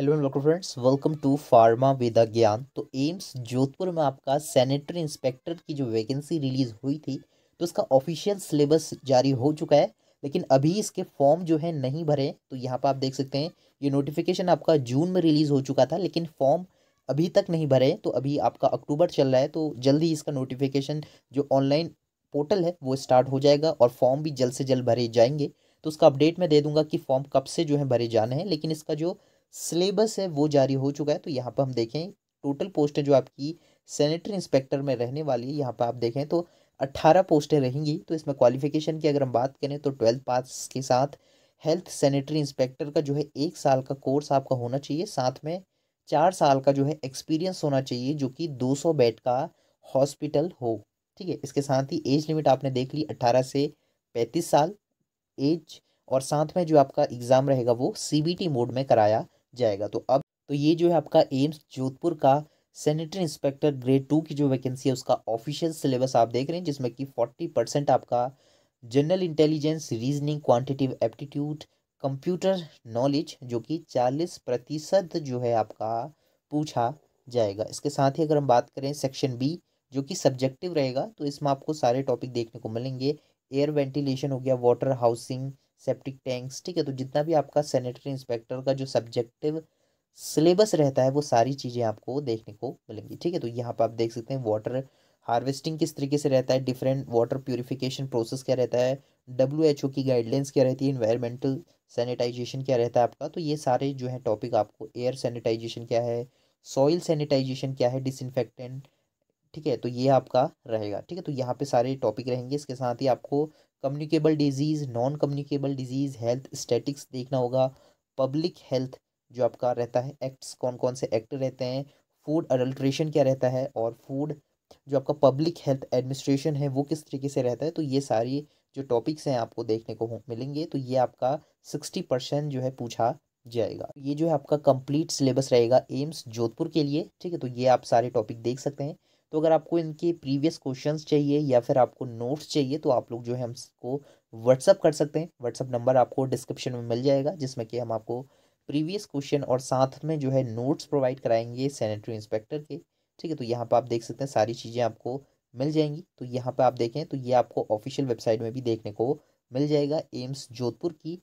hello and welcome friends welcome to Pharma Veda Gyan तो AIIMS Jodhpur में आपका सैनिटरी इंस्पेक्टर की जो वैकेंसी रिलीज़ हुई थी तो उसका ऑफिशियल सिलेबस जारी हो चुका है लेकिन अभी इसके फॉर्म जो है नहीं भरे तो यहाँ पर आप देख सकते हैं ये नोटिफिकेशन आपका जून में रिलीज़ हो चुका था लेकिन फॉर्म अभी तक नहीं भरे तो अभी आपका अक्टूबर चल रहा है तो जल्द ही इसका नोटिफिकेशन जो ऑनलाइन पोर्टल है वो स्टार्ट हो जाएगा और फॉर्म भी जल्द से जल्द भरे जाएंगे तो उसका अपडेट मैं दे दूंगा कि फॉर्म कब से जो है भरे जाने हैं लेकिन इसका जो सिलेबस है वो जारी हो चुका है तो यहाँ पर हम देखें टोटल पोस्टें जो आपकी सैनिटरी इंस्पेक्टर में रहने वाली है यहाँ पर आप देखें तो अट्ठारह पोस्टें रहेंगी तो इसमें क्वालिफिकेशन की अगर हम बात करें तो ट्वेल्थ पास के साथ हेल्थ सैनिटरी इंस्पेक्टर का जो है एक साल का कोर्स आपका होना चाहिए साथ में चार साल का जो है एक्सपीरियंस होना चाहिए जो कि 200 बेड का हॉस्पिटल हो ठीक है इसके साथ ही एज लिमिट आपने देख ली 18 से 35 साल एज और साथ में जो आपका एग्ज़ाम रहेगा वो सीबीटी मोड में कराया जाएगा तो अब तो ये जो है आपका एम्स जोधपुर का सैनिटरी इंस्पेक्टर ग्रेड टू की जो वैकेंसी है उसका ऑफिशियल सिलेबस आप देख रहे हैं जिसमें कि फोर्टी परसेंट आपका general intelligence reasoning quantitative aptitude computer knowledge जो कि चालीस प्रतिशत जो है आपका पूछा जाएगा इसके साथ ही अगर हम बात करें सेक्शन बी जो कि सब्जेक्टिव रहेगा तो इसमें आपको सारे टॉपिक देखने को मिलेंगे एयर वेंटिलेशन हो गया वाटर हाउसिंग सेप्टिक टैंक्स ठीक है तो जितना भी आपका सैनिटरी इंस्पेक्टर का जो सब्जेक्टिव सिलेबस रहता है वो सारी चीज़ें आपको देखने को मिलेंगी ठीक है तो यहाँ पर आप देख सकते हैं वाटर हार्वेस्टिंग किस तरीके से रहता है डिफरेंट वाटर प्योरीफिकेशन प्रोसेस क्या रहता है डब्ल्यू एच ओ की गाइडलाइंस क्या रहती है इन्वायरमेंटल सैनिटाइजेशन क्या रहता है आपका तो ये सारे जो है टॉपिक आपको एयर सैनिटाइजेशन क्या है सॉइल सैनिटाइजेशन क्या है डिसइनफेक्टेंट ठीक है तो ये आपका रहेगा ठीक है तो यहाँ पे सारे टॉपिक रहेंगे इसके साथ ही आपको communicable disease non communicable disease health statistics देखना होगा पब्लिक हेल्थ जो आपका रहता है एक्ट्स कौन कौन से एक्ट रहते हैं फूड अडल्ट्रेशन क्या रहता है और फूड जो आपका पब्लिक हेल्थ एडमिनिस्ट्रेशन है वो किस तरीके से रहता है तो ये सारी जो टॉपिक्स हैं आपको देखने को मिलेंगे तो ये आपका सिक्सटी परसेंट जो है पूछा जाएगा ये जो है आपका कंप्लीट सिलेबस रहेगा एम्स जोधपुर के लिए ठीक है तो ये आप सारे टॉपिक देख सकते हैं तो अगर आपको इनके प्रीवियस क्वेश्चंस चाहिए या फिर आपको नोट्स चाहिए तो आप लोग जो है हमको व्हाट्सअप कर सकते हैं व्हाट्सअप नंबर आपको डिस्क्रिप्शन में मिल जाएगा जिसमें कि हम आपको प्रीवियस क्वेश्चन और साथ में जो है नोट्स प्रोवाइड कराएंगे सैनिटरी इंस्पेक्टर के ठीक है तो यहाँ पर आप देख सकते हैं सारी चीज़ें आपको मिल जाएंगी तो यहाँ पर आप देखें तो ये आपको ऑफिशियल वेबसाइट में भी देखने को मिल जाएगा एम्स जोधपुर की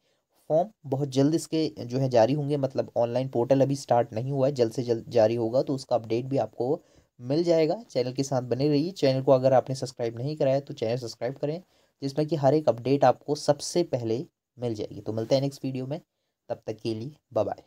फॉर्म बहुत जल्द इसके जो है जारी होंगे मतलब ऑनलाइन पोर्टल अभी स्टार्ट नहीं हुआ है जल्द से जल्द जारी होगा तो उसका अपडेट भी आपको मिल जाएगा चैनल के साथ बने रहिए चैनल को अगर आपने सब्सक्राइब नहीं कराया तो चैनल सब्सक्राइब करें जिसमें कि हर एक अपडेट आपको सबसे पहले मिल जाएगी तो मिलते हैं नेक्स्ट वीडियो में तब तक के लिए बाय